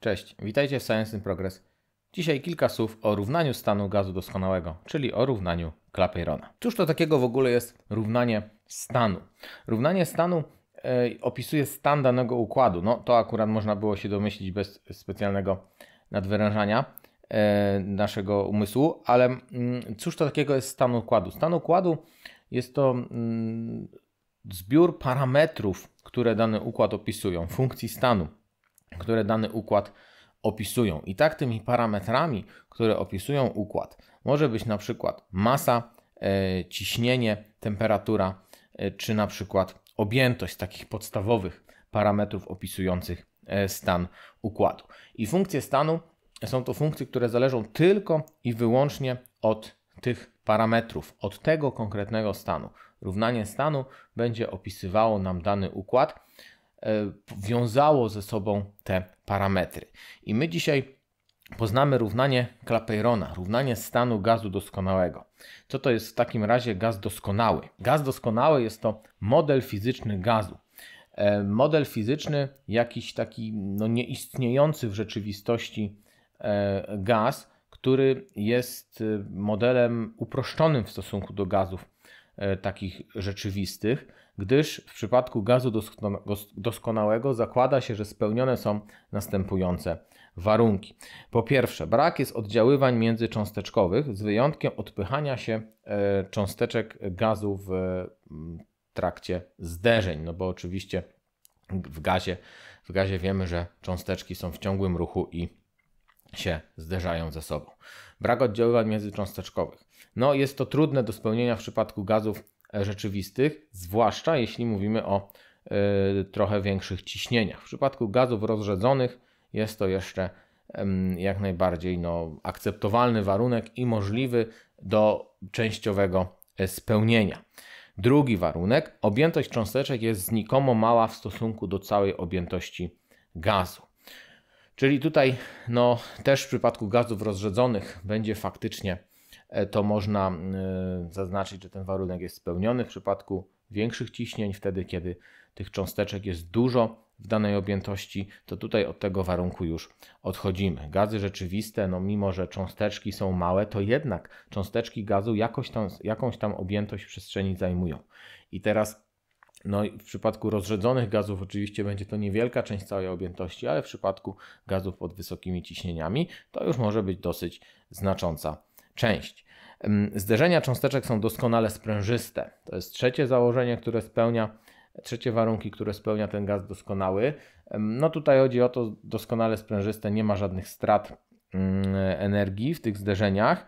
Cześć, witajcie w Science in Progress. Dzisiaj kilka słów o równaniu stanu gazu doskonałego, czyli o równaniu Clapeyrona. Cóż to takiego w ogóle jest równanie stanu? Równanie stanu e, opisuje stan danego układu. No to akurat można było się domyślić bez specjalnego nadwyrężania. E, naszego umysłu, ale mm, cóż to takiego jest stan układu? Stan układu jest to mm, zbiór parametrów, które dany układ opisują, funkcji stanu, które dany układ opisują. I tak tymi parametrami, które opisują układ, może być na przykład masa, e, ciśnienie, temperatura, e, czy na przykład objętość takich podstawowych parametrów opisujących stan układu. I funkcje stanu są to funkcje, które zależą tylko i wyłącznie od tych parametrów, od tego konkretnego stanu. Równanie stanu będzie opisywało nam dany układ, e, wiązało ze sobą te parametry. I my dzisiaj poznamy równanie Clapeyrona, równanie stanu gazu doskonałego. Co to jest w takim razie gaz doskonały? Gaz doskonały jest to model fizyczny gazu. E, model fizyczny, jakiś taki no, nieistniejący w rzeczywistości E, gaz, który jest e, modelem uproszczonym w stosunku do gazów e, takich rzeczywistych, gdyż w przypadku gazu doskonałego zakłada się, że spełnione są następujące warunki. Po pierwsze, brak jest oddziaływań międzycząsteczkowych z wyjątkiem odpychania się cząsteczek gazu w trakcie zderzeń, no bo oczywiście w gazie, w gazie wiemy, że cząsteczki są w ciągłym ruchu i się zderzają ze sobą. Brak oddziaływań międzycząsteczkowych. No, jest to trudne do spełnienia w przypadku gazów rzeczywistych, zwłaszcza jeśli mówimy o y, trochę większych ciśnieniach. W przypadku gazów rozrzedzonych jest to jeszcze y, jak najbardziej no, akceptowalny warunek i możliwy do częściowego y, spełnienia. Drugi warunek: objętość cząsteczek jest znikomo mała w stosunku do całej objętości gazu. Czyli tutaj no, też w przypadku gazów rozrzedzonych będzie faktycznie e, to można e, zaznaczyć, że ten warunek jest spełniony. W przypadku większych ciśnień, wtedy kiedy tych cząsteczek jest dużo w danej objętości, to tutaj od tego warunku już odchodzimy. Gazy rzeczywiste, no mimo że cząsteczki są małe, to jednak cząsteczki gazu jakoś tam, jakąś tam objętość przestrzeni zajmują. I teraz no i w przypadku rozrzedzonych gazów oczywiście będzie to niewielka część całej objętości, ale w przypadku gazów pod wysokimi ciśnieniami to już może być dosyć znacząca część. Zderzenia cząsteczek są doskonale sprężyste. To jest trzecie założenie, które spełnia, trzecie warunki, które spełnia ten gaz doskonały. No tutaj chodzi o to doskonale sprężyste, nie ma żadnych strat mm, energii w tych zderzeniach.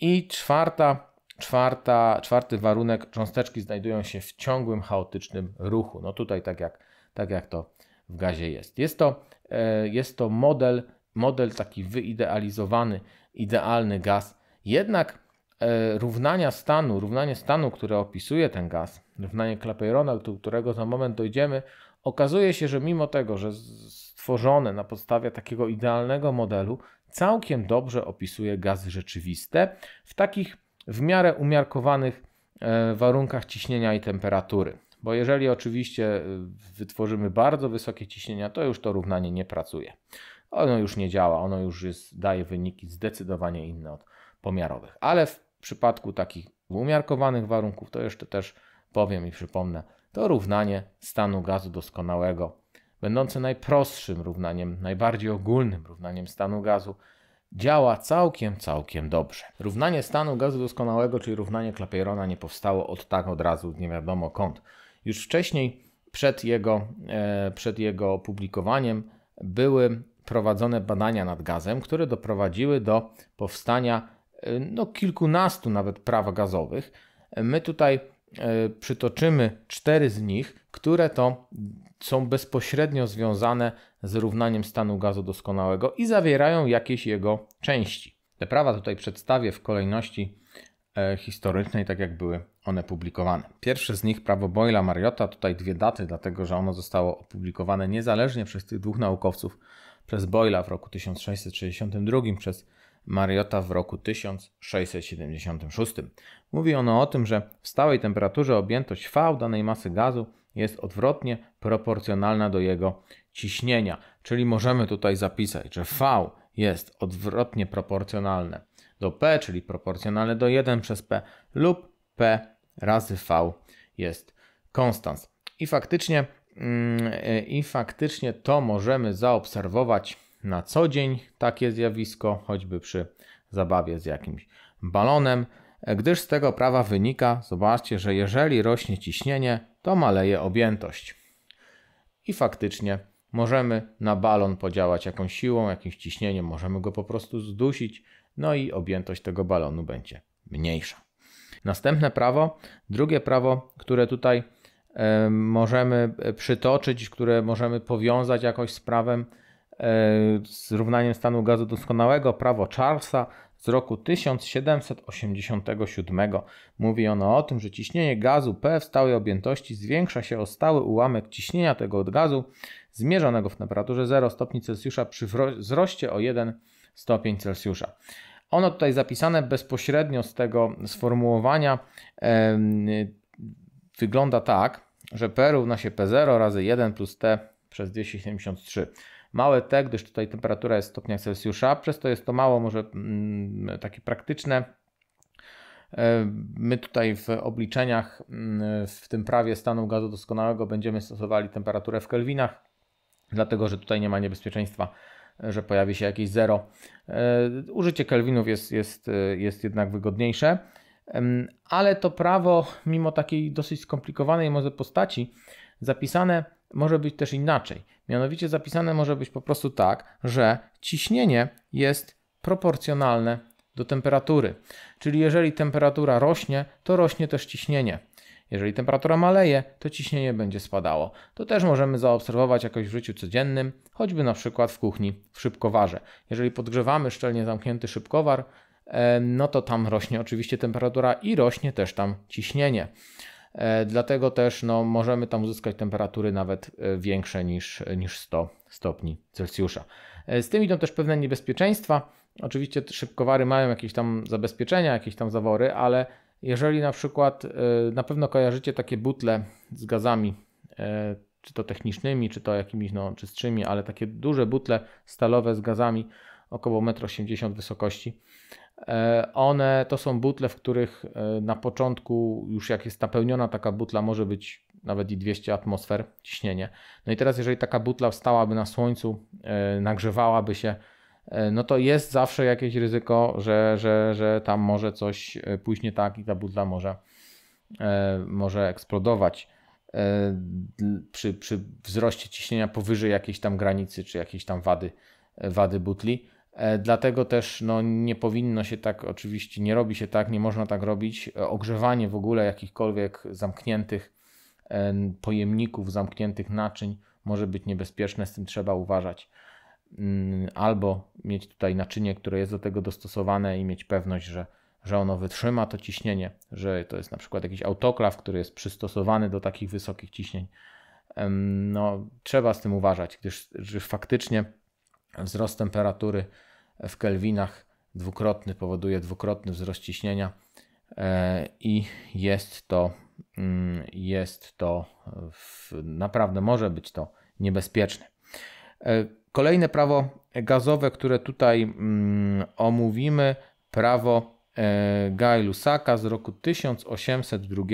I czwarta Czwarta, czwarty warunek, cząsteczki znajdują się w ciągłym, chaotycznym ruchu. No tutaj tak jak, tak jak to w gazie jest. Jest to, e, jest to model, model taki wyidealizowany, idealny gaz. Jednak e, równania stanu, równanie stanu, które opisuje ten gaz, równanie Clapeyrona, do którego za moment dojdziemy, okazuje się, że mimo tego, że stworzone na podstawie takiego idealnego modelu, całkiem dobrze opisuje gazy rzeczywiste w takich w miarę umiarkowanych e, warunkach ciśnienia i temperatury. Bo jeżeli oczywiście e, wytworzymy bardzo wysokie ciśnienia, to już to równanie nie pracuje. Ono już nie działa, ono już jest, daje wyniki zdecydowanie inne od pomiarowych. Ale w przypadku takich umiarkowanych warunków, to jeszcze też powiem i przypomnę, to równanie stanu gazu doskonałego, będące najprostszym równaniem, najbardziej ogólnym równaniem stanu gazu, działa całkiem, całkiem dobrze. Równanie stanu gazu doskonałego, czyli równanie Clapeyrona nie powstało od tak od razu, nie wiadomo kąd. Już wcześniej, przed jego, e, przed jego opublikowaniem, były prowadzone badania nad gazem, które doprowadziły do powstania e, no, kilkunastu nawet praw gazowych. My tutaj e, przytoczymy cztery z nich, które to są bezpośrednio związane z równaniem stanu gazu doskonałego i zawierają jakieś jego części. Te prawa tutaj przedstawię w kolejności e, historycznej, tak jak były one publikowane. Pierwsze z nich, prawo Boyla mariota tutaj dwie daty, dlatego że ono zostało opublikowane niezależnie przez tych dwóch naukowców, przez Boyla w roku 1662, przez Mariota w roku 1676. Mówi ono o tym, że w stałej temperaturze objętość V danej masy gazu jest odwrotnie proporcjonalna do jego ciśnienia. Czyli możemy tutaj zapisać, że V jest odwrotnie proporcjonalne do P, czyli proporcjonalne do 1 przez P lub P razy V jest konstans. I faktycznie, mm, I faktycznie to możemy zaobserwować na co dzień takie zjawisko, choćby przy zabawie z jakimś balonem, gdyż z tego prawa wynika, zobaczcie, że jeżeli rośnie ciśnienie, to maleje objętość. I faktycznie możemy na balon podziałać jakąś siłą, jakimś ciśnieniem, możemy go po prostu zdusić, no i objętość tego balonu będzie mniejsza. Następne prawo, drugie prawo, które tutaj możemy e, przytoczyć, które możemy powiązać jakoś z prawem, e, z równaniem stanu gazu doskonałego, prawo Charlesa, z roku 1787. Mówi ono o tym, że ciśnienie gazu P w stałej objętości zwiększa się o stały ułamek ciśnienia tego gazu zmierzonego w temperaturze 0 stopni Celsjusza przy wzroście o 1 stopień Celsjusza. Ono tutaj zapisane bezpośrednio z tego sformułowania e, wygląda tak, że P równa się P0 razy 1 plus T przez 273. Małe te, gdyż tutaj temperatura jest w stopniach Celsjusza, przez to jest to mało, może mm, takie praktyczne. E, my tutaj w obliczeniach, mm, w tym prawie stanu gazu doskonałego, będziemy stosowali temperaturę w kelwinach, dlatego że tutaj nie ma niebezpieczeństwa, że pojawi się jakieś zero. E, użycie kelwinów jest, jest, e, jest jednak wygodniejsze, ale to prawo, mimo takiej dosyć skomplikowanej może postaci, zapisane może być też inaczej. Mianowicie zapisane może być po prostu tak, że ciśnienie jest proporcjonalne do temperatury. Czyli jeżeli temperatura rośnie, to rośnie też ciśnienie. Jeżeli temperatura maleje, to ciśnienie będzie spadało. To też możemy zaobserwować jakoś w życiu codziennym, choćby na przykład w kuchni, w szybkowarze. Jeżeli podgrzewamy szczelnie zamknięty szybkowar, e, no to tam rośnie oczywiście temperatura i rośnie też tam ciśnienie. E, dlatego też no, możemy tam uzyskać temperatury nawet e, większe niż, niż 100 stopni Celsjusza. E, z tym idą też pewne niebezpieczeństwa. Oczywiście szybkowary mają jakieś tam zabezpieczenia, jakieś tam zawory, ale jeżeli na przykład na pewno kojarzycie takie butle z gazami, czy to technicznymi, czy to jakimiś no, czystszymi, ale takie duże butle stalowe z gazami około 1,80 m wysokości, E, one to są butle, w których e, na początku, już jak jest napełniona taka butla, może być nawet i 200 atmosfer ciśnienie. No i teraz, jeżeli taka butla wstałaby na słońcu, e, nagrzewałaby się, no to jest zawsze jakieś ryzyko, że, że, że tam może coś pójść nie tak i ta butla może, może eksplodować. Przy, przy wzroście ciśnienia powyżej jakiejś tam granicy czy jakiejś tam wady, wady butli. E, dlatego też no, nie powinno się tak, oczywiście nie robi się tak, nie można tak robić. E, ogrzewanie w ogóle jakichkolwiek zamkniętych e, pojemników, zamkniętych naczyń może być niebezpieczne, z tym trzeba uważać. Mm, albo mieć tutaj naczynie, które jest do tego dostosowane i mieć pewność, że, że ono wytrzyma to ciśnienie, że to jest na przykład jakiś autoklaw, który jest przystosowany do takich wysokich ciśnień. No, trzeba z tym uważać, gdyż, gdyż faktycznie wzrost temperatury w kelwinach dwukrotny, powoduje dwukrotny wzrost ciśnienia e, i jest to, mm, jest to naprawdę może być to niebezpieczne. E, kolejne prawo gazowe, które tutaj mm, omówimy, prawo e, gay Lusaka z roku 1802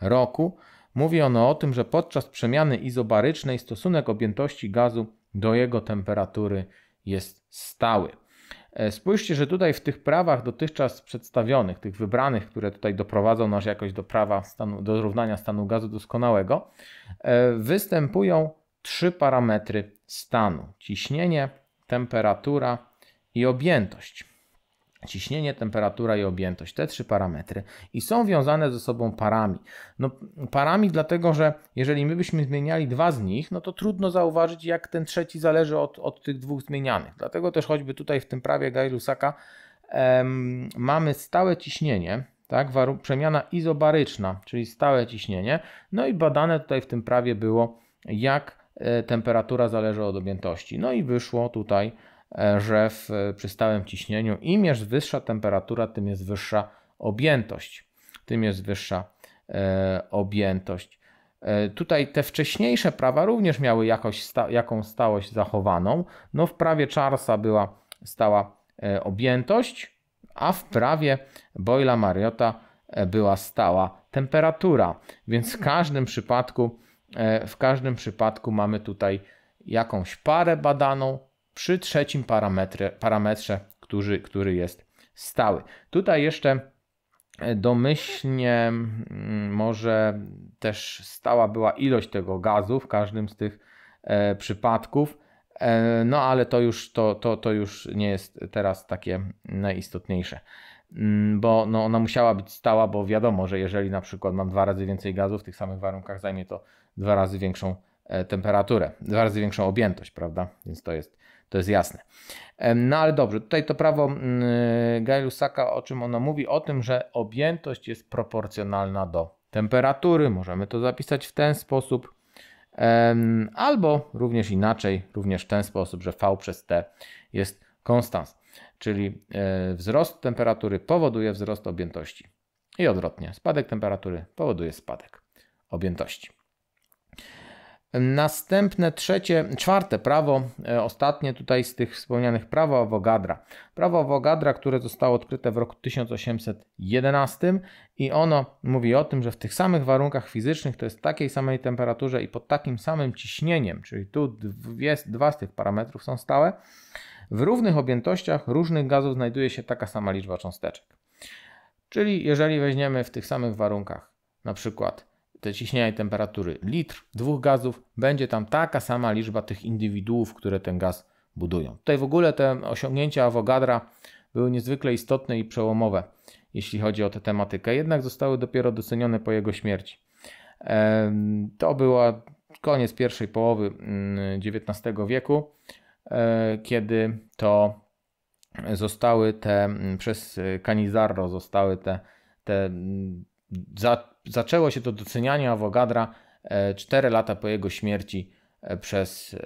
roku. Mówi ono o tym, że podczas przemiany izobarycznej stosunek objętości gazu do jego temperatury jest stały. E, spójrzcie, że tutaj w tych prawach dotychczas przedstawionych, tych wybranych, które tutaj doprowadzą nas jakoś do prawa stanu, do równania stanu gazu doskonałego, e, występują trzy parametry stanu: ciśnienie, temperatura i objętość ciśnienie, temperatura i objętość, te trzy parametry i są wiązane ze sobą parami. No, parami dlatego, że jeżeli my byśmy zmieniali dwa z nich, no to trudno zauważyć jak ten trzeci zależy od, od tych dwóch zmienianych. Dlatego też choćby tutaj w tym prawie gay em, mamy stałe ciśnienie, tak, przemiana izobaryczna, czyli stałe ciśnienie, no i badane tutaj w tym prawie było jak e, temperatura zależy od objętości. No i wyszło tutaj E, że w, e, przy stałym ciśnieniu im jest wyższa temperatura, tym jest wyższa objętość. Tym jest wyższa e, objętość. E, tutaj te wcześniejsze prawa również miały jakoś sta, jaką stałość zachowaną. No w prawie Charlesa była stała e, objętość, a w prawie Boyla Mariota e, była stała temperatura. Więc w każdym przypadku w każdym przypadku mamy tutaj jakąś parę badaną, przy trzecim parametrze, parametrze który, który jest stały. Tutaj jeszcze e, domyślnie może też stała była ilość tego gazu w każdym z tych e, przypadków. E, no, ale to już, to, to, to już nie jest teraz takie najistotniejsze, mm, bo no, ona musiała być stała, bo wiadomo, że jeżeli na przykład mam dwa razy więcej gazu w tych samych warunkach, zajmie to dwa razy większą temperaturę, dwa razy większą objętość, prawda? Więc to jest to jest jasne. No ale dobrze, tutaj to prawo mm, y, Gay-Lussaka, o czym ono mówi? O tym, że objętość jest proporcjonalna do temperatury. Możemy to zapisać w ten sposób. Albo również inaczej, również w ten sposób, że V przez T jest konstans, czyli e, wzrost temperatury powoduje wzrost objętości i odwrotnie, spadek temperatury powoduje spadek objętości. Następne trzecie, czwarte prawo, e, ostatnie tutaj z tych wspomnianych prawo Avogadra. Prawo Avogadra, które zostało odkryte w roku 1811 i ono mówi o tym, że w tych samych warunkach fizycznych, to jest takiej samej temperaturze i pod takim samym ciśnieniem, czyli tu dwie, dwa z tych parametrów są stałe, w równych objętościach różnych gazów znajduje się taka sama liczba cząsteczek. Czyli jeżeli weźmiemy w tych samych warunkach na przykład te ciśnienia i temperatury litr dwóch gazów, będzie tam taka sama liczba tych indywiduów, które ten gaz budują. Tutaj w ogóle te osiągnięcia Avogadra były niezwykle istotne i przełomowe, jeśli chodzi o tę tematykę, jednak zostały dopiero docenione po jego śmierci. To była koniec pierwszej połowy mm, XIX wieku, e, kiedy to zostały te, mm, przez Canizarro zostały te, te mm, za zaczęło się to docenianie Avogadra 4 e, lata po jego śmierci e, przez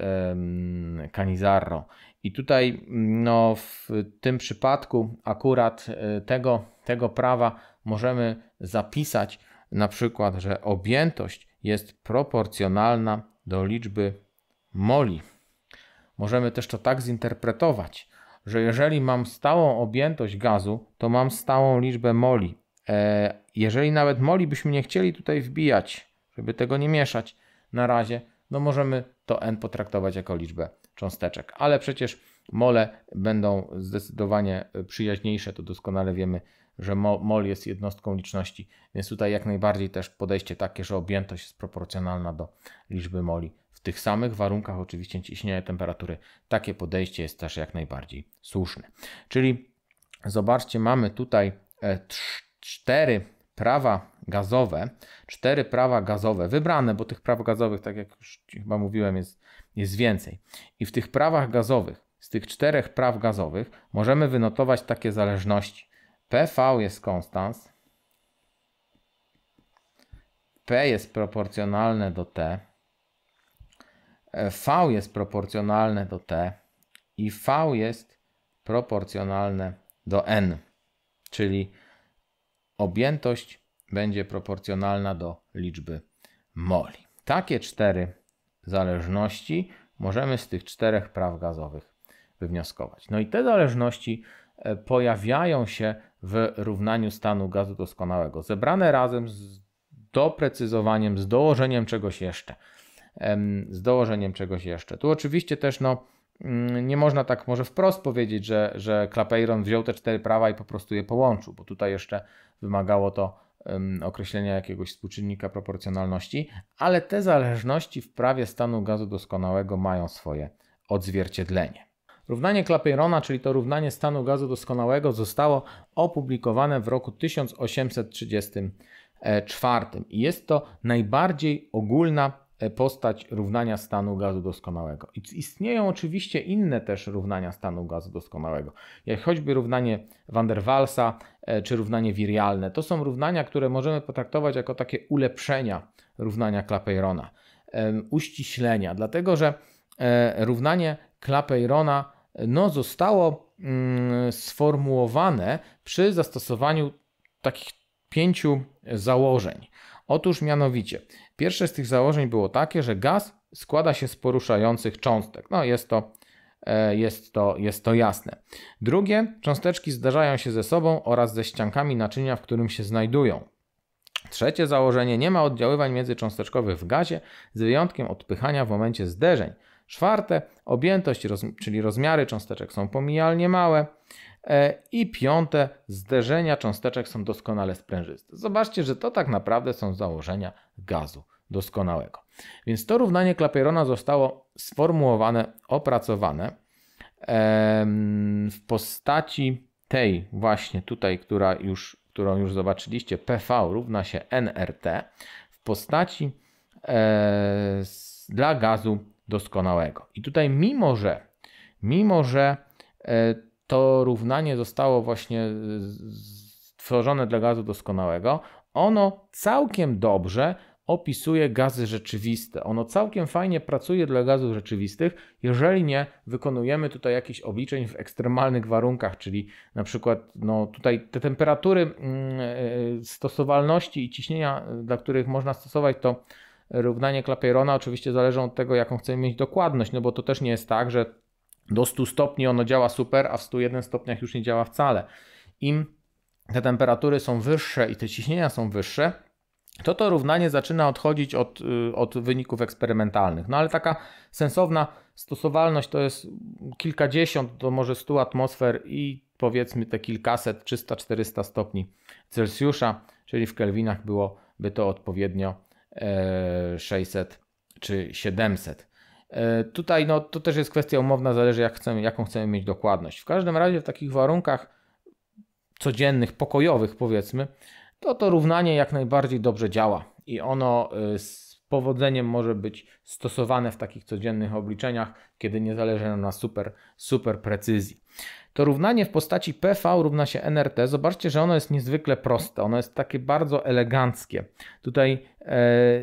Canizarro. I tutaj mm, no, w tym przypadku akurat e, tego, tego prawa możemy zapisać na przykład, że objętość jest proporcjonalna do liczby moli. Możemy też to tak zinterpretować, że jeżeli mam stałą objętość gazu, to mam stałą liczbę moli. E, jeżeli nawet moli byśmy nie chcieli tutaj wbijać, żeby tego nie mieszać na razie, no możemy to n potraktować jako liczbę cząsteczek. Ale przecież mole będą zdecydowanie e, przyjaźniejsze, to doskonale wiemy, że mol jest jednostką liczności, więc tutaj jak najbardziej też podejście takie, że objętość jest proporcjonalna do liczby moli. W tych samych warunkach oczywiście ciśnienia temperatury takie podejście jest też jak najbardziej słuszne. Czyli zobaczcie, mamy tutaj 3 e, cztery prawa gazowe, cztery prawa gazowe wybrane, bo tych praw gazowych, tak jak już chyba mówiłem, jest, jest więcej. I w tych prawach gazowych, z tych czterech praw gazowych, możemy wynotować takie zależności. PV jest konstans, P jest proporcjonalne do T, V jest proporcjonalne do T i V jest proporcjonalne do N, czyli objętość będzie proporcjonalna do liczby moli. Takie cztery zależności możemy z tych czterech praw gazowych wywnioskować. No i te zależności e, pojawiają się w równaniu stanu gazu doskonałego, zebrane razem z doprecyzowaniem, z dołożeniem czegoś jeszcze. Z dołożeniem czegoś jeszcze. Tu oczywiście też no, Mm, nie można tak może wprost powiedzieć, że, że Clapeyron wziął te cztery prawa i po prostu je połączył, bo tutaj jeszcze wymagało to określenia jakiegoś współczynnika proporcjonalności, ale te zależności w prawie stanu gazu doskonałego mają swoje odzwierciedlenie. Równanie Clapeyrona, czyli to równanie stanu gazu doskonałego, zostało opublikowane w roku 1834 e, i jest to najbardziej ogólna E, postać równania stanu gazu doskonałego. Istnieją oczywiście inne też równania stanu gazu doskonałego, jak choćby równanie van der Waalsa e, czy równanie wirialne. To są równania, które możemy potraktować jako takie ulepszenia równania Clapeyrona, uściślenia, dlatego że e, równanie Clapeyrona no, zostało mm, sformułowane przy zastosowaniu takich pięciu założeń. Otóż mianowicie, pierwsze z tych założeń było takie, że gaz składa się z poruszających cząstek. No jest to, e, jest to, jest to jasne. Drugie, cząsteczki zdarzają się ze sobą oraz ze ściankami naczynia, w którym się znajdują. Trzecie założenie, nie ma oddziaływań międzycząsteczkowych w gazie, z wyjątkiem odpychania w momencie zderzeń. Czwarte, objętość, czyli rozmiary cząsteczek są pomijalnie małe. E, I piąte, zderzenia cząsteczek są doskonale sprężyste. Zobaczcie, że to tak naprawdę są założenia gazu doskonałego. Więc to równanie Clapeyron'a zostało sformułowane, opracowane w postaci tej właśnie tutaj, która już, którą już zobaczyliście, PV równa się NRT w postaci e, dla gazu doskonałego. I tutaj mimo, że mimo, że e, to równanie zostało właśnie y, stworzone dla gazu doskonałego. Ono całkiem dobrze opisuje gazy rzeczywiste. Ono całkiem fajnie pracuje dla gazów rzeczywistych, jeżeli nie wykonujemy tutaj jakichś obliczeń w ekstremalnych warunkach, czyli na przykład no, tutaj te temperatury mm, y, stosowalności i ciśnienia, y, dla których można stosować to równanie Clapeyrona, oczywiście zależą od tego, jaką chcemy mieć dokładność, no bo to też nie jest tak, że do 100 stopni ono działa super, a w 101 stopniach już nie działa wcale. Im te temperatury są wyższe i te ciśnienia są wyższe, to to równanie zaczyna odchodzić od, y, od wyników eksperymentalnych. No ale taka sensowna stosowalność to jest kilkadziesiąt do może 100 atmosfer i powiedzmy te kilkaset, 300-400 stopni Celsjusza, czyli w kelwinach byłoby to odpowiednio 600 e, czy 700. E, tutaj no, to też jest kwestia umowna, zależy jak chcemy, jaką chcemy mieć dokładność. W każdym razie w takich warunkach codziennych, pokojowych powiedzmy, to to równanie jak najbardziej dobrze działa i ono e, z powodzeniem może być stosowane w takich codziennych obliczeniach, kiedy nie zależy nam na super, super precyzji. To równanie w postaci PV równa się NRT. Zobaczcie, że ono jest niezwykle proste, ono jest takie bardzo eleganckie. Tutaj e,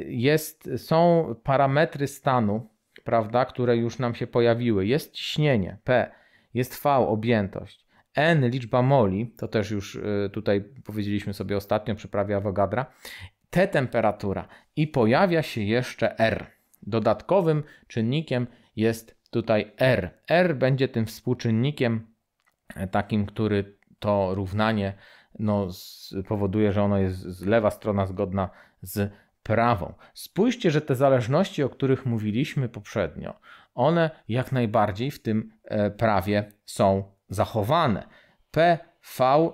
jest, są parametry stanu, prawda, które już nam się pojawiły. Jest ciśnienie, P, jest V, objętość, N, liczba moli, to też już y, tutaj powiedzieliśmy sobie ostatnio przy prawie Avogadra, T, temperatura i pojawia się jeszcze R. Dodatkowym czynnikiem jest tutaj R. R będzie tym współczynnikiem e, takim, który to równanie no, powoduje, że ono jest z lewa strona zgodna z prawą. Spójrzcie, że te zależności, o których mówiliśmy poprzednio, one jak najbardziej w tym e, prawie są zachowane. PV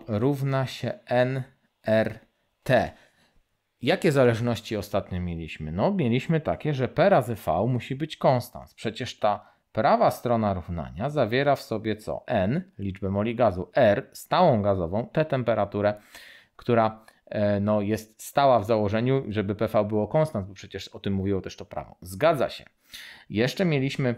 równa się NRT. Jakie zależności ostatnio mieliśmy? No, mieliśmy takie, że P razy V musi być konstans. Przecież ta prawa strona równania zawiera w sobie co? N, liczbę moli gazu, R, stałą gazową, tę temperaturę, która E, no, jest stała w założeniu, żeby PV było konstant, bo przecież o tym mówiło też to prawo. Zgadza się. Jeszcze mieliśmy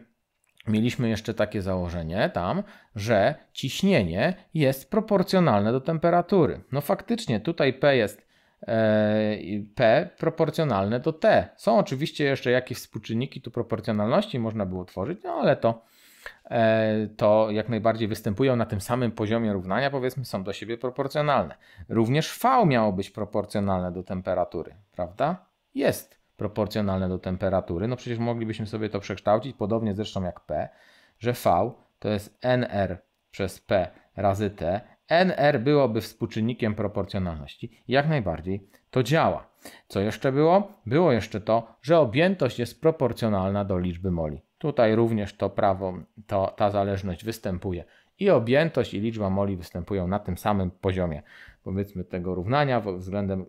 mieliśmy jeszcze takie założenie tam, że ciśnienie jest proporcjonalne do temperatury. No faktycznie tutaj P jest e, P proporcjonalne do T. Są oczywiście jeszcze jakieś współczynniki tu proporcjonalności, można było tworzyć, no ale to E, to jak najbardziej występują na tym samym poziomie równania, powiedzmy, są do siebie proporcjonalne. Również V miało być proporcjonalne do temperatury, prawda? Jest proporcjonalne do temperatury. No przecież moglibyśmy sobie to przekształcić, podobnie zresztą jak P, że V to jest NR przez P razy T. NR byłoby współczynnikiem proporcjonalności. Jak najbardziej to działa. Co jeszcze było? Było jeszcze to, że objętość jest proporcjonalna do liczby moli. Tutaj również to prawo, to, ta zależność występuje. I objętość i liczba moli występują na tym samym poziomie, powiedzmy tego równania względem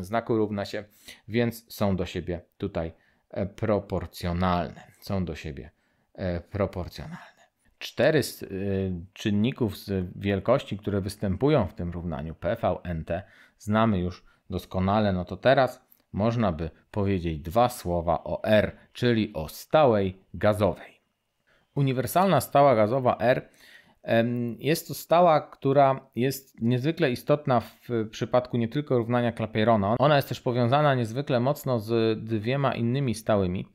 znaku równa się, więc są do siebie tutaj e, proporcjonalne. Są do siebie e, proporcjonalne. Cztery z y, czynników z wielkości, które występują w tym równaniu PV, NT, znamy już doskonale, no to teraz można by powiedzieć dwa słowa o R, czyli o stałej gazowej. Uniwersalna stała gazowa R jest to stała, która jest niezwykle istotna w przypadku nie tylko równania Clapeyron'a. Ona jest też powiązana niezwykle mocno z dwiema innymi stałymi,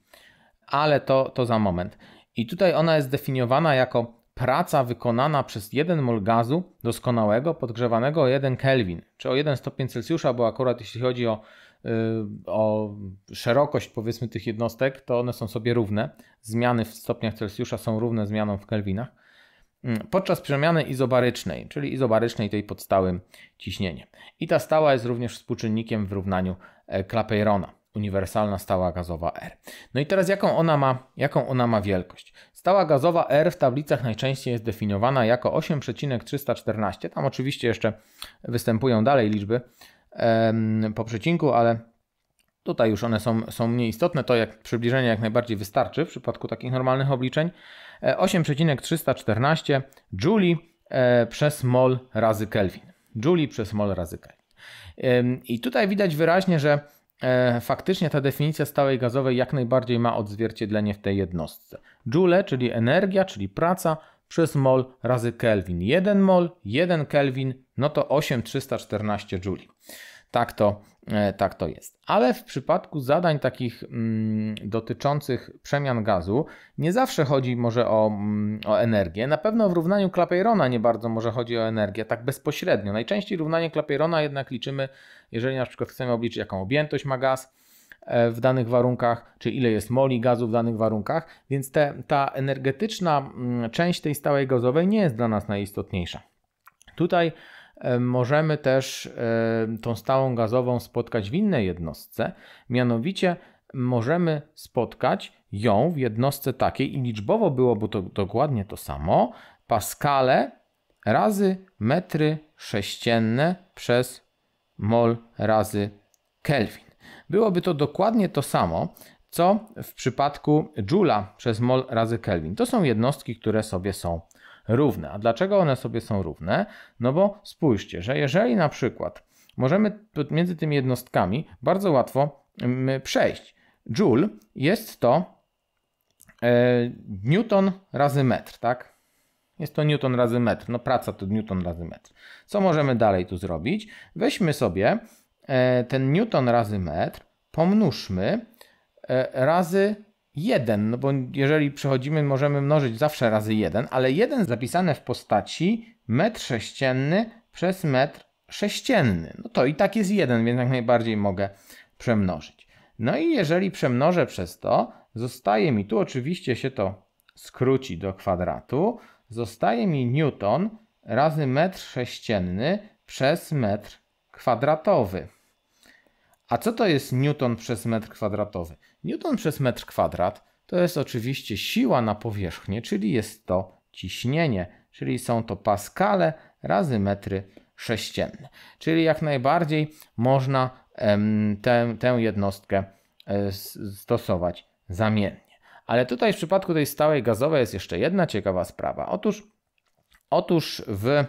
ale to, to za moment. I tutaj ona jest definiowana jako praca wykonana przez jeden mol gazu doskonałego podgrzewanego o 1 Kelvin, czy o 1 stopień Celsjusza, bo akurat jeśli chodzi o Y, o szerokość powiedzmy tych jednostek, to one są sobie równe. Zmiany w stopniach Celsjusza są równe zmianom w Kelwinach. Mm, podczas przemiany izobarycznej, czyli izobarycznej tej pod stałym ciśnieniem. I ta stała jest również współczynnikiem w równaniu e, Clapeyrona, uniwersalna stała gazowa R. No i teraz jaką ona ma, jaką ona ma wielkość? Stała gazowa R w tablicach najczęściej jest definiowana jako 8,314. Tam oczywiście jeszcze występują dalej liczby, po przecinku, ale tutaj już one są, są mniej istotne. To jak przybliżenie jak najbardziej wystarczy w przypadku takich normalnych obliczeń. 8,314 e, Joule e, przez mol razy Kelvin. Joule przez mol razy Kelvin. I tutaj widać wyraźnie, że e, faktycznie ta definicja stałej gazowej jak najbardziej ma odzwierciedlenie w tej jednostce. Joule, czyli energia, czyli praca przez mol razy Kelvin. 1 mol, 1 Kelvin no to 8314 Joule. Tak to, e, tak to jest. Ale w przypadku zadań takich mm, dotyczących przemian gazu, nie zawsze chodzi może o, mm, o energię. Na pewno w równaniu Clapeyrona nie bardzo może chodzi o energię, tak bezpośrednio. Najczęściej równanie Clapeyrona jednak liczymy, jeżeli na przykład chcemy obliczyć, jaką objętość ma gaz e, w danych warunkach, czy ile jest moli gazu w danych warunkach, więc te, ta energetyczna mm, część tej stałej gazowej nie jest dla nas najistotniejsza. Tutaj E, możemy też e, tą stałą gazową spotkać w innej jednostce, mianowicie możemy spotkać ją w jednostce takiej i liczbowo byłoby to dokładnie to samo, paskale razy metry sześcienne przez mol razy Kelvin. Byłoby to dokładnie to samo, co w przypadku Joula przez mol razy Kelvin. To są jednostki, które sobie są równe. A dlaczego one sobie są równe? No bo spójrzcie, że jeżeli na przykład możemy między tymi jednostkami bardzo łatwo mm, przejść. Joule jest to e, Newton razy metr, tak? Jest to Newton razy metr. No praca to Newton razy metr. Co możemy dalej tu zrobić? Weźmy sobie e, ten Newton razy metr, pomnóżmy e, razy 1, no bo jeżeli przechodzimy, możemy mnożyć zawsze razy 1, ale 1 zapisane w postaci metr sześcienny przez metr sześcienny. No to i tak jest 1, więc jak najbardziej mogę przemnożyć. No i jeżeli przemnożę przez to, zostaje mi, tu oczywiście się to skróci do kwadratu, zostaje mi newton razy metr sześcienny przez metr kwadratowy. A co to jest newton przez metr kwadratowy? Newton przez metr kwadrat to jest oczywiście siła na powierzchnię, czyli jest to ciśnienie, czyli są to paskale razy metry sześcienne. Czyli jak najbardziej można em, tę, tę jednostkę e, stosować zamiennie. Ale tutaj w przypadku tej stałej gazowej jest jeszcze jedna ciekawa sprawa. Otóż, otóż w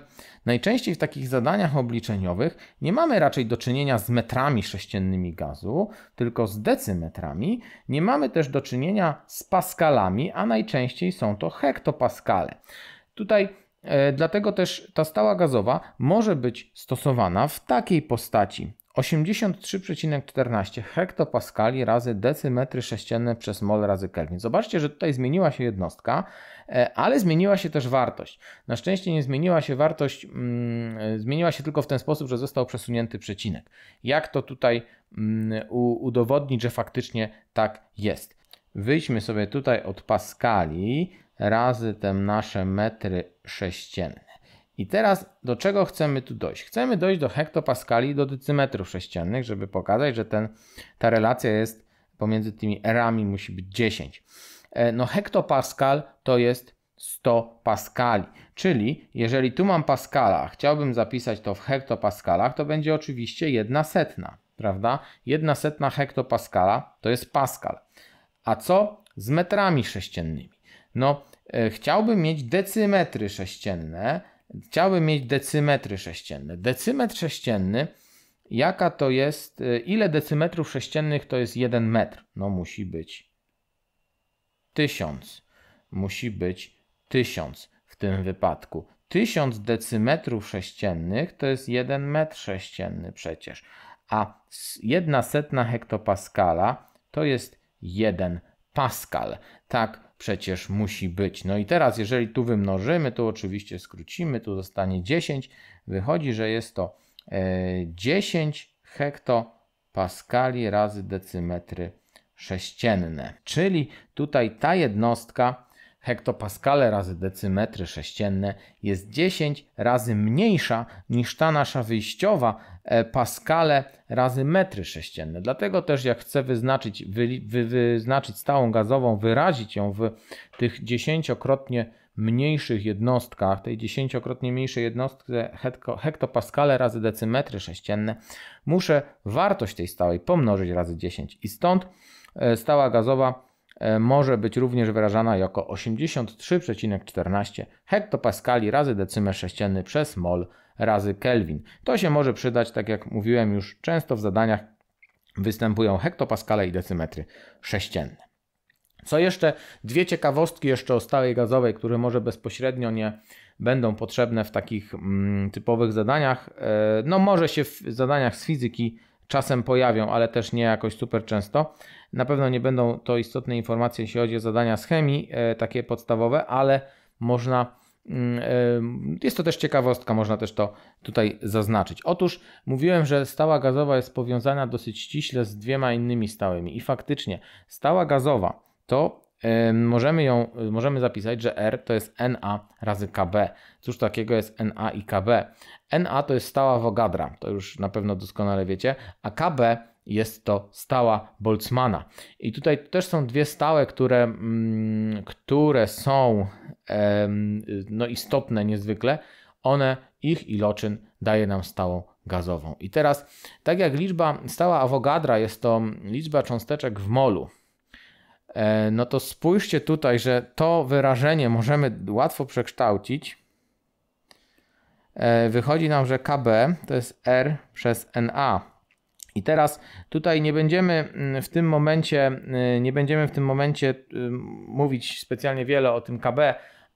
Najczęściej w takich zadaniach obliczeniowych nie mamy raczej do czynienia z metrami sześciennymi gazu, tylko z decymetrami. Nie mamy też do czynienia z paskalami, a najczęściej są to hektopaskale. Tutaj e, Dlatego też ta stała gazowa może być stosowana w takiej postaci. 83,14 hektopaskali razy decymetry sześcienne przez mol razy Kelvin. Zobaczcie, że tutaj zmieniła się jednostka, e, ale zmieniła się też wartość. Na szczęście nie zmieniła się wartość, mm, zmieniła się tylko w ten sposób, że został przesunięty przecinek. Jak to tutaj mm, udowodnić, że faktycznie tak jest? Wyjdźmy sobie tutaj od paskali razy te nasze metry sześcienne. I teraz do czego chcemy tu dojść? Chcemy dojść do hektopaskali, do decymetrów sześciennych, żeby pokazać, że ten, ta relacja jest pomiędzy tymi erami musi być 10. E, no hektopaskal to jest 100 paskali, czyli jeżeli tu mam paskala, chciałbym zapisać to w hektopaskalach, to będzie oczywiście jedna setna, prawda? Jedna setna hektopaskala to jest paskal. A co z metrami sześciennymi? No, e, chciałbym mieć decymetry sześcienne, Chciałbym mieć decymetry sześcienne. Decymetr sześcienny, jaka to jest, y, ile decymetrów sześciennych to jest 1 metr? No musi być 1000. Musi być 1000 w tym wypadku. 1000 decymetrów sześciennych to jest 1 metr sześcienny przecież, a jedna setna hektopaskala to jest 1 paskal. Tak przecież musi być. No i teraz, jeżeli tu wymnożymy, tu oczywiście skrócimy, tu zostanie 10, wychodzi, że jest to 10 e, hektopaskali razy decymetry sześcienne. Czyli tutaj ta jednostka hektopaskale razy decymetry sześcienne jest 10 razy mniejsza niż ta nasza wyjściowa E, paskale razy metry sześcienne. Dlatego też jak chcę wyznaczyć, wy, wy, wyznaczyć stałą gazową, wyrazić ją w tych dziesięciokrotnie mniejszych jednostkach, tej dziesięciokrotnie mniejszej jednostce hektopaskale razy decymetry sześcienne, muszę wartość tej stałej pomnożyć razy 10 i stąd e, stała gazowa e, może być również wyrażana jako 83,14 hektopaskali razy decymetr sześcienny przez mol razy Kelvin. To się może przydać, tak jak mówiłem już, często w zadaniach występują hektopaskale i decymetry sześcienne. Co jeszcze? Dwie ciekawostki jeszcze o stałej gazowej, które może bezpośrednio nie będą potrzebne w takich mm, typowych zadaniach. E, no może się w zadaniach z fizyki czasem pojawią, ale też nie jakoś super często. Na pewno nie będą to istotne informacje, jeśli chodzi o zadania z chemii, e, takie podstawowe, ale można Mm, jest to też ciekawostka, można też to tutaj zaznaczyć. Otóż mówiłem, że stała gazowa jest powiązana dosyć ściśle z dwiema innymi stałymi i faktycznie stała gazowa to możemy ją możemy zapisać, że R to jest Na razy KB. Cóż takiego jest Na i KB? Na to jest stała Wogadra, to już na pewno doskonale wiecie, a KB jest to stała Boltzmana. I tutaj też są dwie stałe, które, mm, które są no, istotne niezwykle. One, ich iloczyn daje nam stałą gazową. I teraz, tak jak liczba stała Avogadra jest to liczba cząsteczek w molu, e, no to spójrzcie tutaj, że to wyrażenie możemy łatwo przekształcić. E, wychodzi nam, że KB to jest R przez NA. I teraz tutaj nie będziemy mm, w tym momencie, y, nie będziemy w tym momencie y, mówić specjalnie wiele o tym KB,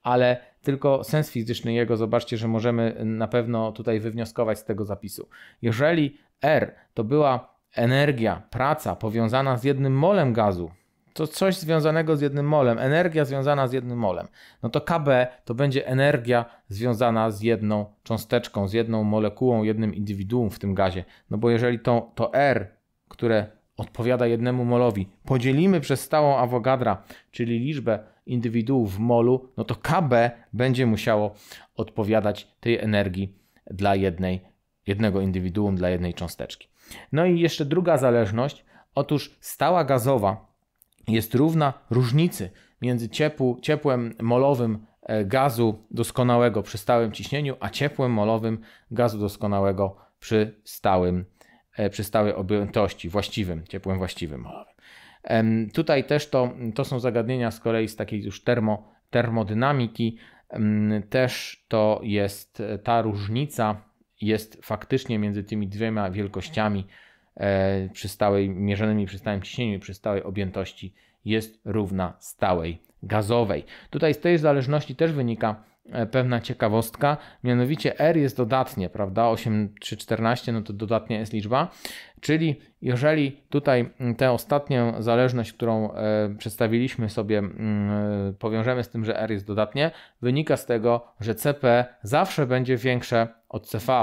ale tylko sens fizyczny jego zobaczcie, że możemy na pewno tutaj wywnioskować z tego zapisu. Jeżeli R to była energia, praca powiązana z jednym molem gazu, to coś związanego z jednym molem, energia związana z jednym molem, no to KB to będzie energia związana z jedną cząsteczką, z jedną molekułą, jednym indywiduum w tym gazie. No bo jeżeli to, to R, które odpowiada jednemu molowi, podzielimy przez stałą Avogadra, czyli liczbę indywiduów w molu, no to KB będzie musiało odpowiadać tej energii dla jednej, jednego indywiduum, dla jednej cząsteczki. No i jeszcze druga zależność. Otóż stała gazowa jest równa różnicy między ciepłem molowym e, gazu doskonałego przy stałym ciśnieniu, a ciepłem molowym gazu doskonałego przy stałym, e, przy stałej objętości, właściwym, ciepłem właściwym molowym. Tutaj też to, to są zagadnienia z kolei z takiej już termo, termodynamiki. Też to jest e, ta różnica jest faktycznie między tymi dwiema wielkościami E, przy stałej, mierzonymi przy stałym ciśnieniu i przy stałej objętości jest równa stałej gazowej. Tutaj z tej zależności też wynika e, pewna ciekawostka, mianowicie R jest dodatnie, prawda? 8 3 14 no to dodatnia jest liczba, czyli jeżeli tutaj mm, tę ostatnią zależność, którą e, przedstawiliśmy sobie, mm, powiążemy z tym, że R jest dodatnie, wynika z tego, że CP zawsze będzie większe od CV,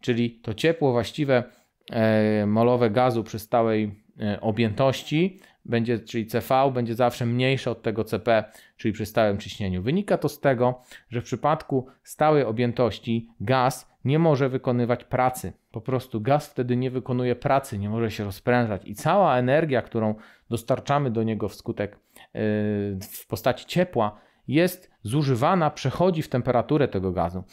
czyli to ciepło właściwe E, molowe gazu przy stałej e, objętości, będzie, czyli CV, będzie zawsze mniejsze od tego CP, czyli przy stałym ciśnieniu. Wynika to z tego, że w przypadku stałej objętości gaz nie może wykonywać pracy. Po prostu gaz wtedy nie wykonuje pracy, nie może się rozprężać i cała energia, którą dostarczamy do niego wskutek yy, w postaci ciepła, jest zużywana, przechodzi w temperaturę tego gazu.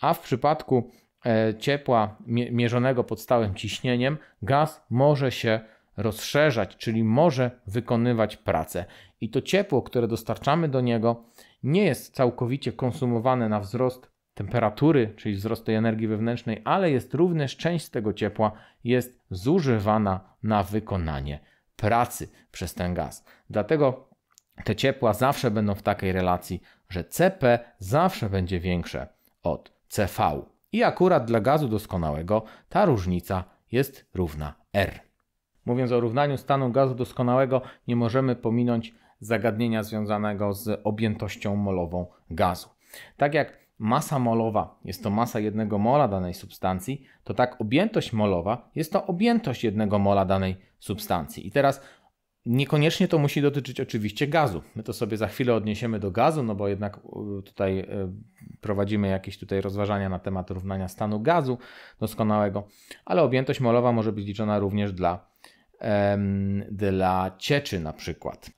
A w przypadku E, ciepła mierzonego pod stałym ciśnieniem, gaz może się rozszerzać, czyli może wykonywać pracę. I to ciepło, które dostarczamy do niego, nie jest całkowicie konsumowane na wzrost temperatury, czyli wzrost tej energii wewnętrznej, ale jest również część tego ciepła jest zużywana na wykonanie pracy przez ten gaz. Dlatego te ciepła zawsze będą w takiej relacji, że CP zawsze będzie większe od CV. I akurat dla gazu doskonałego ta różnica jest równa R. Mówiąc o równaniu stanu gazu doskonałego, nie możemy pominąć zagadnienia związanego z objętością molową gazu. Tak jak masa molowa jest to masa jednego mola danej substancji, to tak objętość molowa jest to objętość jednego mola danej substancji. I teraz Niekoniecznie to musi dotyczyć oczywiście gazu. My to sobie za chwilę odniesiemy do gazu, no bo jednak e, tutaj e, prowadzimy jakieś tutaj rozważania na temat równania stanu gazu doskonałego, ale objętość molowa może być liczona również dla, em, dla cieczy na przykład.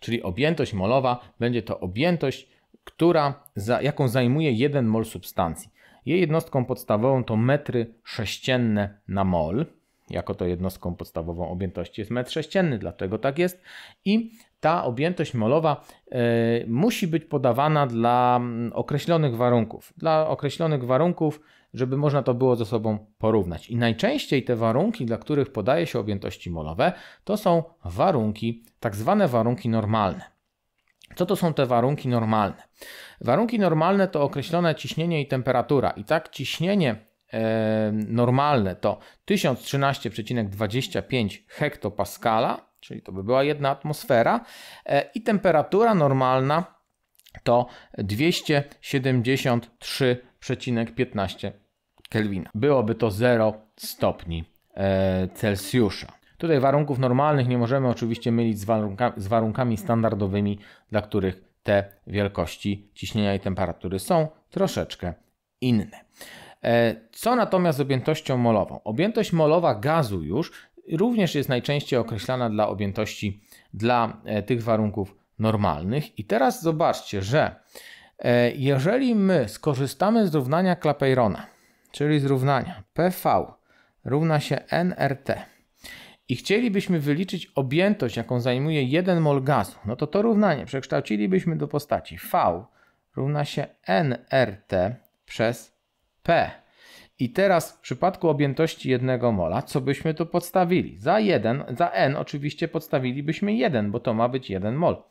Czyli objętość molowa będzie to objętość, która, za, jaką zajmuje 1 mol substancji. Jej jednostką podstawową to metry sześcienne na mol jako to jednostką podstawową objętości jest metr sześcienny, dlatego tak jest. I ta objętość molowa y, musi być podawana dla mm, określonych warunków. Dla określonych warunków, żeby można to było ze sobą porównać. I najczęściej te warunki, dla których podaje się objętości molowe, to są warunki, tak zwane warunki normalne. Co to są te warunki normalne? Warunki normalne to określone ciśnienie i temperatura. I tak ciśnienie normalne to 1013,25 hektopaskala, czyli to by była jedna atmosfera, e, i temperatura normalna to 273,15 Kelwina. Byłoby to 0 stopni e, Celsjusza. Tutaj warunków normalnych nie możemy oczywiście mylić z, warunka, z warunkami standardowymi, dla których te wielkości ciśnienia i temperatury są troszeczkę inne. E, co natomiast z objętością molową? Objętość molowa gazu już również jest najczęściej określana dla objętości dla e, tych warunków normalnych. I teraz zobaczcie, że e, jeżeli my skorzystamy z równania Clapeyrona, czyli z równania PV równa się nRT i chcielibyśmy wyliczyć objętość, jaką zajmuje 1 mol gazu, no to to równanie przekształcilibyśmy do postaci V równa się nRT przez P. I teraz w przypadku objętości 1 mola, co byśmy tu podstawili? Za 1, za N oczywiście podstawilibyśmy 1, bo to ma być 1 mol.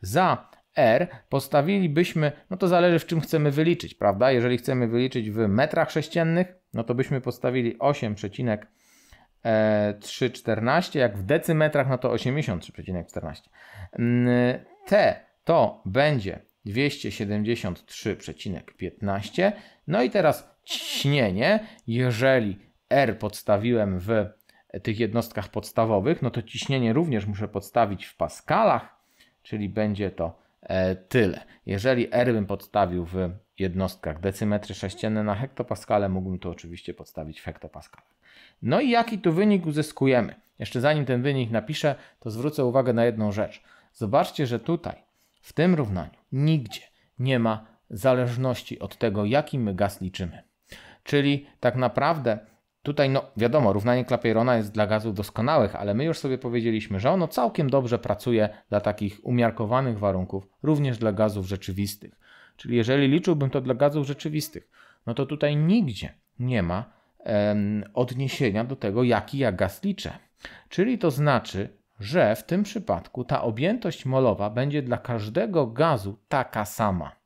Za R postawilibyśmy, no to zależy w czym chcemy wyliczyć, prawda? Jeżeli chcemy wyliczyć w metrach sześciennych, no to byśmy postawili 8,314, e, jak w decymetrach, no to 83,14. T to będzie 273,15. No i teraz ciśnienie, jeżeli R podstawiłem w tych jednostkach podstawowych, no to ciśnienie również muszę podstawić w paskalach, czyli będzie to e, tyle. Jeżeli R bym podstawił w jednostkach decymetry sześcienne na hektopaskale, mógłbym to oczywiście podstawić w hektopaskalach. No i jaki tu wynik uzyskujemy? Jeszcze zanim ten wynik napiszę, to zwrócę uwagę na jedną rzecz. Zobaczcie, że tutaj, w tym równaniu, nigdzie nie ma zależności od tego, jaki my gaz liczymy. Czyli tak naprawdę tutaj, no wiadomo, równanie Clapeyrona jest dla gazów doskonałych, ale my już sobie powiedzieliśmy, że ono całkiem dobrze pracuje dla takich umiarkowanych warunków, również dla gazów rzeczywistych. Czyli jeżeli liczyłbym to dla gazów rzeczywistych, no to tutaj nigdzie nie ma em, odniesienia do tego, jaki ja gaz liczę. Czyli to znaczy, że w tym przypadku ta objętość molowa będzie dla każdego gazu taka sama.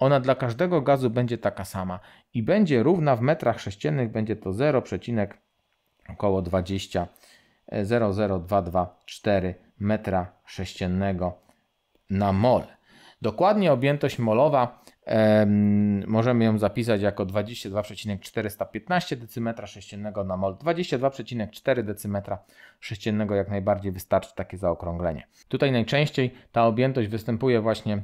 Ona dla każdego gazu będzie taka sama i będzie równa w metrach sześciennych, będzie to 0, około 20 00224 metra sześciennego na mol. Dokładnie objętość molowa możemy ją zapisać jako 22,415 decymetra sześciennego na mol. 22,4 decymetra sześciennego jak najbardziej wystarczy takie zaokrąglenie. Tutaj najczęściej ta objętość występuje właśnie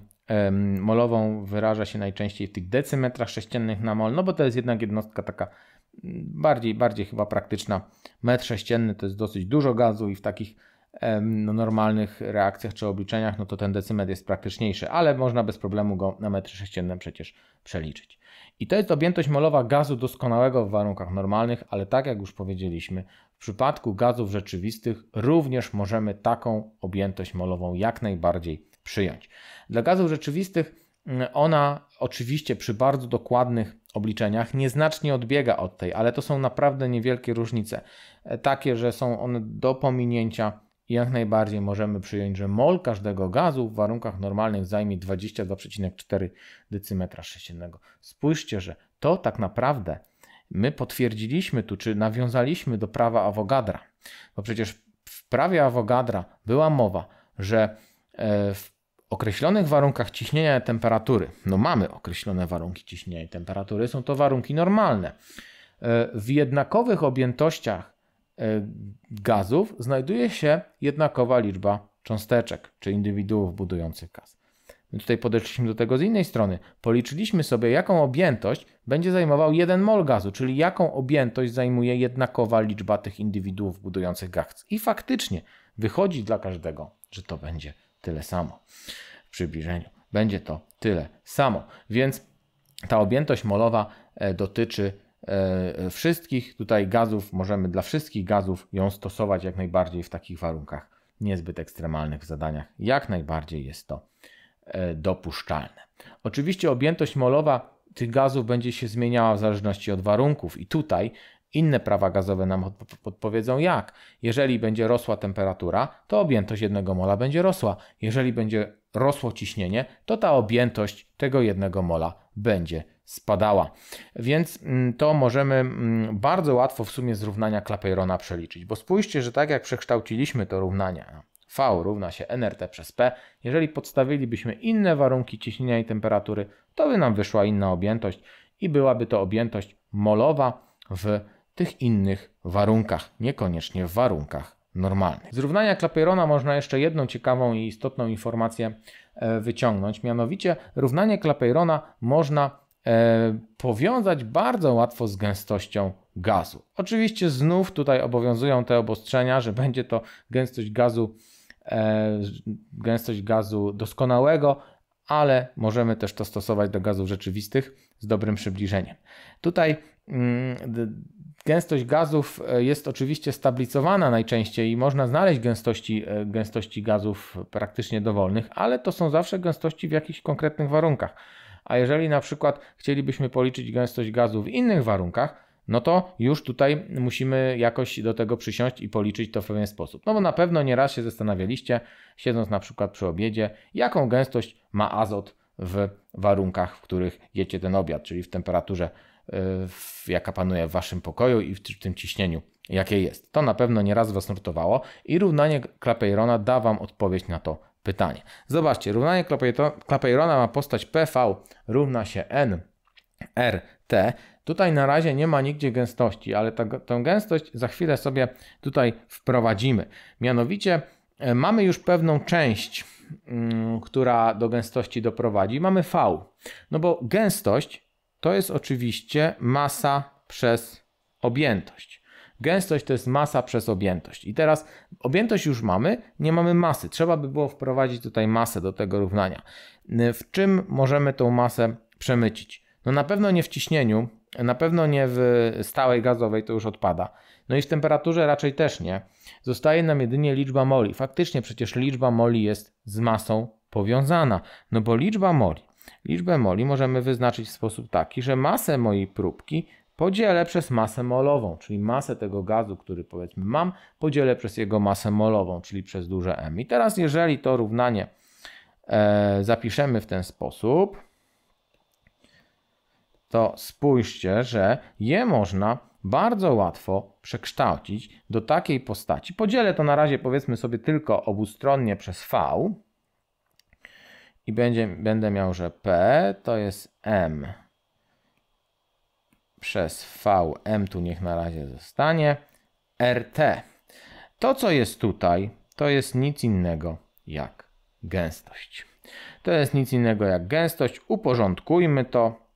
molową wyraża się najczęściej w tych decymetrach sześciennych na mol, no bo to jest jednak jednostka taka mm, bardziej, bardziej chyba praktyczna. Metr sześcienny to jest dosyć dużo gazu i w takich no, normalnych reakcjach czy obliczeniach, no to ten decymetr jest praktyczniejszy, ale można bez problemu go na metry sześcienne przecież przeliczyć. I to jest objętość molowa gazu doskonałego w warunkach normalnych, ale tak jak już powiedzieliśmy, w przypadku gazów rzeczywistych również możemy taką objętość molową jak najbardziej przyjąć. Dla gazów rzeczywistych mm, ona oczywiście przy bardzo dokładnych obliczeniach nieznacznie odbiega od tej, ale to są naprawdę niewielkie różnice. E, takie, że są one do pominięcia i jak najbardziej możemy przyjąć, że mol każdego gazu w warunkach normalnych zajmie 22,4 decymetra sześciennego. Spójrzcie, że to tak naprawdę my potwierdziliśmy tu, czy nawiązaliśmy do prawa Avogadra. Bo przecież w prawie Avogadra była mowa, że e, w określonych warunkach ciśnienia i temperatury, no mamy określone warunki ciśnienia i temperatury, są to warunki normalne. E, w jednakowych objętościach e, gazów znajduje się jednakowa liczba cząsteczek czy indywiduów budujących gaz. My tutaj podeszliśmy do tego z innej strony. Policzyliśmy sobie, jaką objętość będzie zajmował jeden mol gazu, czyli jaką objętość zajmuje jednakowa liczba tych indywiduów budujących gaz. I faktycznie wychodzi dla każdego, że to będzie tyle samo w przybliżeniu. Będzie to tyle samo. Więc ta objętość molowa e, dotyczy e, wszystkich tutaj gazów. Możemy dla wszystkich gazów ją stosować jak najbardziej w takich warunkach niezbyt ekstremalnych w zadaniach. Jak najbardziej jest to e, dopuszczalne. Oczywiście objętość molowa tych gazów będzie się zmieniała w zależności od warunków i tutaj inne prawa gazowe nam podpowiedzą jak. Jeżeli będzie rosła temperatura, to objętość jednego mola będzie rosła. Jeżeli będzie rosło ciśnienie, to ta objętość tego jednego mola będzie spadała. Więc mm, to możemy mm, bardzo łatwo w sumie z równania Clapeyrona przeliczyć. Bo spójrzcie, że tak jak przekształciliśmy to równanie V równa się nRT przez P, jeżeli podstawilibyśmy inne warunki ciśnienia i temperatury, to by nam wyszła inna objętość i byłaby to objętość molowa w tych innych warunkach, niekoniecznie w warunkach normalnych. Z równania Clapeyrona można jeszcze jedną ciekawą i istotną informację e, wyciągnąć, mianowicie równanie Clapeyrona można e, powiązać bardzo łatwo z gęstością gazu. Oczywiście znów tutaj obowiązują te obostrzenia, że będzie to gęstość gazu e, gęstość gazu doskonałego, ale możemy też to stosować do gazów rzeczywistych z dobrym przybliżeniem. Tutaj mm, Gęstość gazów e, jest oczywiście stabilizowana najczęściej i można znaleźć gęstości, e, gęstości gazów praktycznie dowolnych, ale to są zawsze gęstości w jakichś konkretnych warunkach. A jeżeli na przykład chcielibyśmy policzyć gęstość gazu w innych warunkach, no to już tutaj musimy jakoś do tego przysiąść i policzyć to w pewien sposób. No bo na pewno nieraz się zastanawialiście, siedząc na przykład przy obiedzie, jaką gęstość ma azot w warunkach, w których jecie ten obiad, czyli w temperaturze jaka panuje w waszym pokoju i w tym ciśnieniu, jakie jest. To na pewno nieraz was nurtowało i równanie Clapeyrona da wam odpowiedź na to pytanie. Zobaczcie, równanie Clapeyrona ma postać PV równa się N Tutaj na razie nie ma nigdzie gęstości, ale ta, tę gęstość za chwilę sobie tutaj wprowadzimy. Mianowicie e, mamy już pewną część, mm, która do gęstości doprowadzi. Mamy V. No bo gęstość to jest oczywiście masa przez objętość. Gęstość to jest masa przez objętość. I teraz objętość już mamy, nie mamy masy. Trzeba by było wprowadzić tutaj masę do tego równania. W czym możemy tą masę przemycić? No na pewno nie w ciśnieniu, na pewno nie w stałej gazowej, to już odpada. No i w temperaturze raczej też nie. Zostaje nam jedynie liczba moli. Faktycznie przecież liczba moli jest z masą powiązana, no bo liczba moli Liczbę moli możemy wyznaczyć w sposób taki, że masę mojej próbki podzielę przez masę molową, czyli masę tego gazu, który powiedzmy mam, podzielę przez jego masę molową, czyli przez duże M. I teraz jeżeli to równanie e, zapiszemy w ten sposób, to spójrzcie, że je można bardzo łatwo przekształcić do takiej postaci. Podzielę to na razie powiedzmy sobie tylko obustronnie przez V, i będzie, będę miał, że P to jest M przez V, M tu niech na razie zostanie, RT. To, co jest tutaj, to jest nic innego jak gęstość. To jest nic innego jak gęstość. Uporządkujmy to.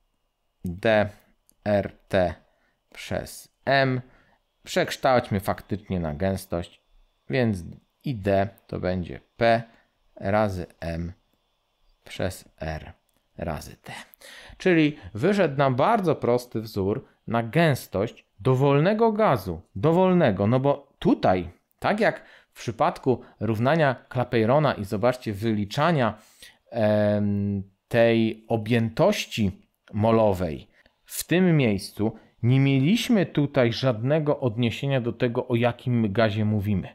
DRT przez M. Przekształćmy faktycznie na gęstość, więc id to będzie P razy M przez R razy T. Czyli wyszedł nam bardzo prosty wzór na gęstość dowolnego gazu. Dowolnego, no bo tutaj, tak jak w przypadku równania Clapeyrona i zobaczcie wyliczania tej objętości molowej w tym miejscu, nie mieliśmy tutaj żadnego odniesienia do tego, o jakim gazie mówimy.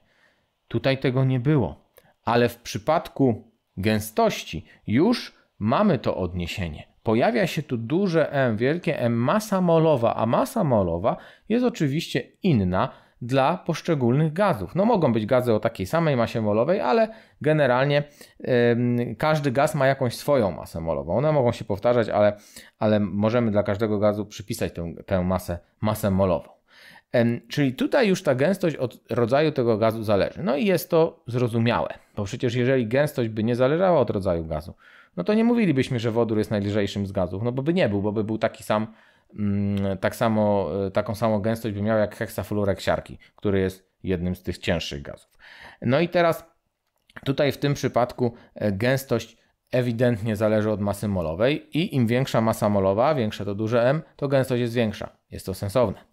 Tutaj tego nie było. Ale w przypadku gęstości już mamy to odniesienie. Pojawia się tu duże M, wielkie M, masa molowa, a masa molowa jest oczywiście inna dla poszczególnych gazów. No mogą być gazy o takiej samej masie molowej, ale generalnie yy, każdy gaz ma jakąś swoją masę molową. One mogą się powtarzać, ale, ale możemy dla każdego gazu przypisać tę, tę masę, masę molową. Czyli tutaj już ta gęstość od rodzaju tego gazu zależy. No i jest to zrozumiałe, bo przecież jeżeli gęstość by nie zależała od rodzaju gazu, no to nie mówilibyśmy, że wodór jest najlżejszym z gazów, no bo by nie był, bo by był taki sam, mm, tak samo, e, taką samą gęstość by miał jak heksafluorek siarki, który jest jednym z tych cięższych gazów. No i teraz tutaj w tym przypadku e, gęstość ewidentnie zależy od masy molowej i im większa masa molowa, większe to duże M, to gęstość jest większa. Jest to sensowne.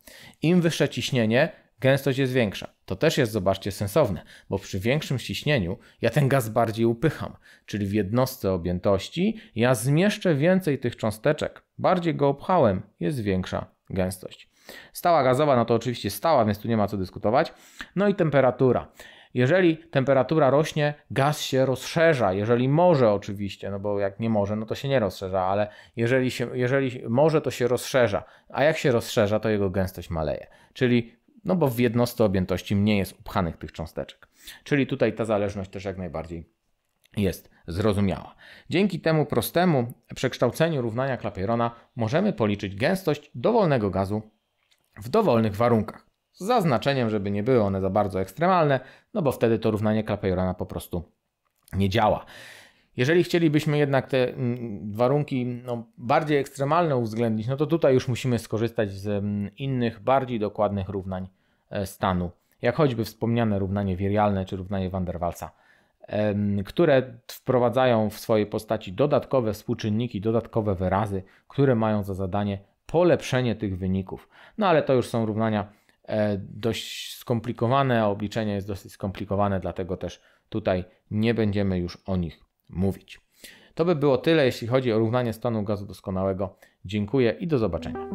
Im wyższe ciśnienie, gęstość jest większa. To też jest, zobaczcie, sensowne, bo przy większym ciśnieniu ja ten gaz bardziej upycham, czyli w jednostce objętości ja zmieszczę więcej tych cząsteczek. Bardziej go opchałem, jest większa gęstość. Stała gazowa, no to oczywiście stała, więc tu nie ma co dyskutować. No i temperatura. Jeżeli temperatura rośnie, gaz się rozszerza, jeżeli może oczywiście, no bo jak nie może, no to się nie rozszerza, ale jeżeli, się, jeżeli może, to się rozszerza, a jak się rozszerza, to jego gęstość maleje, czyli no bo w jednostce objętości mniej jest upchanych tych cząsteczek. Czyli tutaj ta zależność też jak najbardziej jest zrozumiała. Dzięki temu prostemu przekształceniu równania Klapierona możemy policzyć gęstość dowolnego gazu w dowolnych warunkach. Z zaznaczeniem, żeby nie były one za bardzo ekstremalne, no bo wtedy to równanie Clapeyron'a po prostu nie działa. Jeżeli chcielibyśmy jednak te mm, warunki no, bardziej ekstremalne uwzględnić, no to tutaj już musimy skorzystać z mm, innych, bardziej dokładnych równań e, stanu, jak choćby wspomniane równanie wirialne czy równanie Van der Waalsa, które wprowadzają w swojej postaci dodatkowe współczynniki, dodatkowe wyrazy, które mają za zadanie polepszenie tych wyników. No ale to już są równania E, dość skomplikowane, a obliczenie jest dosyć skomplikowane, dlatego też tutaj nie będziemy już o nich mówić. To by było tyle, jeśli chodzi o równanie stanu gazu doskonałego. Dziękuję i do zobaczenia.